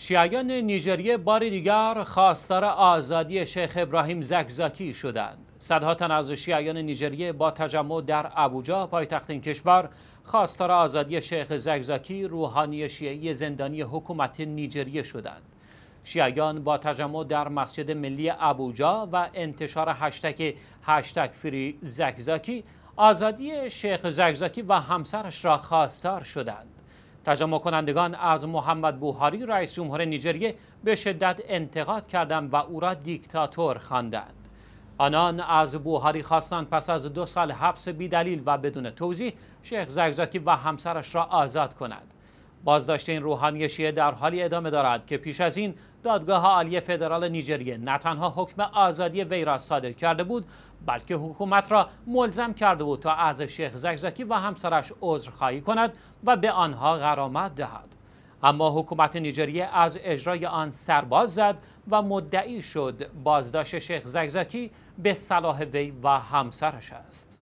شیعیان نیجریه بار دیگر خواستار آزادی شیخ ابراهیم زکزاکی شدند. صدها تن از شیعیان نیجریه با تجمع در ابوجا پایتخت این کشور خواستار آزادی شیخ زکزاکی روحانی شیعی زندانی حکومت نیجریه شدند. شیعیان با تجمع در مسجد ملی ابوجا و انتشار هشتک هشتک فری زکزاکی آزادی شیخ زکزاکی و همسرش را خواستار شدند. تجمع کنندگان از محمد بوهاری رئیس جمهور نیجریه به شدت انتقاد کردند و او را دیکتاتور خواندند. آنان از بوهاری خواستند پس از دو سال حبس بیدلیل و بدون توضیح شیخ زگزاکی و همسرش را آزاد کند. بازداشت این روحانی در حالی ادامه دارد که پیش از این دادگاه عالی فدرال نیجریه نه تنها حکم آزادی وی را صادر کرده بود بلکه حکومت را ملزم کرده بود تا از شیخ زکزکی و همسرش عذرخواهی کند و به آنها غرامت دهد اما حکومت نیجریه از اجرای آن سرباز زد و مدعی شد بازداشت شیخ زکزکی به صلاح وی و همسرش است